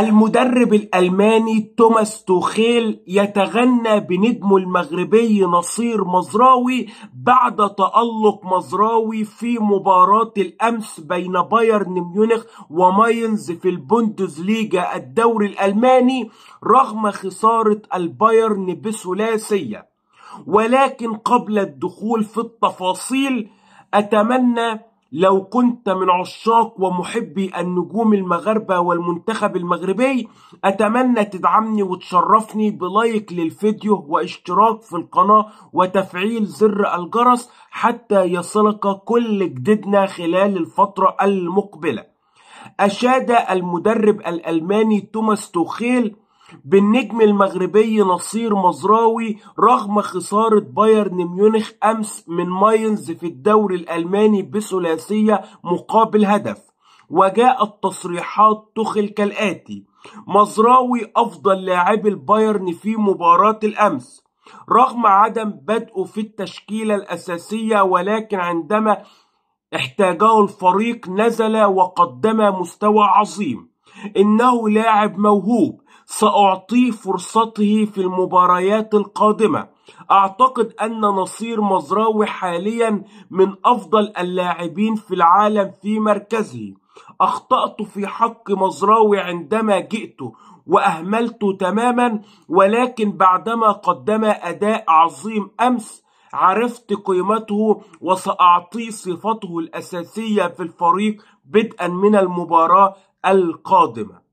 المدرب الألماني توماس توخيل يتغنى بنجمه المغربي نصير مزراوي بعد تألق مزراوي في مباراة الأمس بين بايرن ميونخ وماينز في البوندوزليجا الدوري الألماني رغم خسارة البايرن بثلاثية ولكن قبل الدخول في التفاصيل أتمنى لو كنت من عشاق ومحبي النجوم المغاربة والمنتخب المغربي أتمنى تدعمني وتشرفني بلايك للفيديو واشتراك في القناة وتفعيل زر الجرس حتى يصلك كل جديدنا خلال الفترة المقبلة أشاد المدرب الألماني توماس توخيل بالنجم المغربي نصير مزراوي رغم خسارة بايرن ميونخ أمس من ماينز في الدوري الألماني بثلاثية مقابل هدف وجاءت تصريحات تخل كالآتي مزراوي أفضل لاعب البايرن في مباراة الأمس رغم عدم بدءه في التشكيلة الأساسية ولكن عندما احتاجه الفريق نزل وقدم مستوى عظيم إنه لاعب موهوب سأعطيه فرصته في المباريات القادمة أعتقد أن نصير مزراوي حاليا من أفضل اللاعبين في العالم في مركزه أخطأت في حق مزراوي عندما جئت وأهملت تماما ولكن بعدما قدم أداء عظيم أمس عرفت قيمته وسأعطيه صفته الأساسية في الفريق بدءا من المباراة القادمة